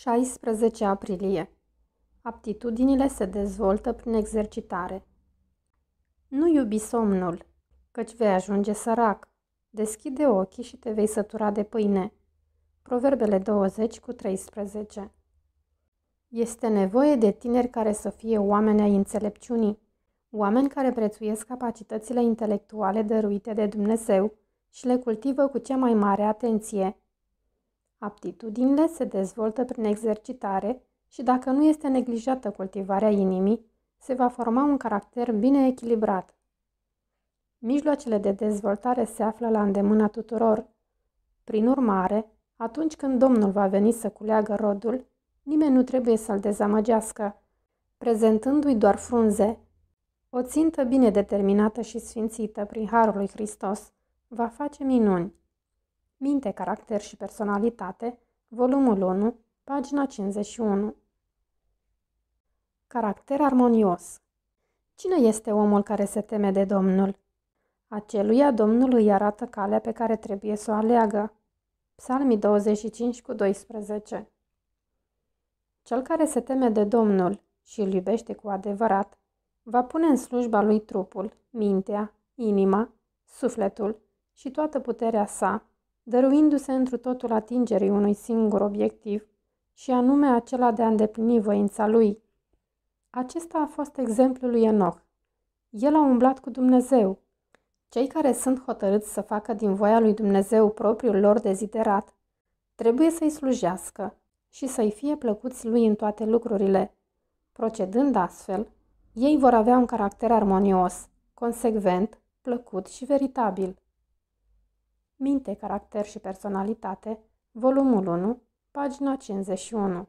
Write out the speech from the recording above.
16 aprilie. Aptitudinile se dezvoltă prin exercitare. Nu iubi somnul, căci vei ajunge sărac. Deschide ochii și te vei sătura de pâine. Proverbele 20 cu 13 Este nevoie de tineri care să fie oameni ai înțelepciunii, oameni care prețuiesc capacitățile intelectuale dăruite de Dumnezeu și le cultivă cu cea mai mare atenție, Aptitudinile se dezvoltă prin exercitare și dacă nu este neglijată cultivarea inimii, se va forma un caracter bine echilibrat. Mijloacele de dezvoltare se află la îndemâna tuturor. Prin urmare, atunci când Domnul va veni să culeagă rodul, nimeni nu trebuie să-l dezamăgească, prezentându-i doar frunze. O țintă bine determinată și sfințită prin Harul lui Hristos va face minuni. Minte, caracter și personalitate, volumul 1, pagina 51. Caracter armonios Cine este omul care se teme de Domnul? Aceluia Domnul îi arată calea pe care trebuie să o aleagă. Psalmii 25 cu 12 Cel care se teme de Domnul și îl iubește cu adevărat, va pune în slujba lui trupul, mintea, inima, sufletul și toată puterea sa dăruindu-se întru totul atingerii unui singur obiectiv, și anume acela de a îndeplini voința lui. Acesta a fost exemplul lui Enoch. El a umblat cu Dumnezeu. Cei care sunt hotărâți să facă din voia lui Dumnezeu propriul lor deziderat, trebuie să-i slujească și să-i fie plăcuți lui în toate lucrurile. Procedând astfel, ei vor avea un caracter armonios, consecvent, plăcut și veritabil. Minte, caracter și personalitate, volumul 1, pagina 51.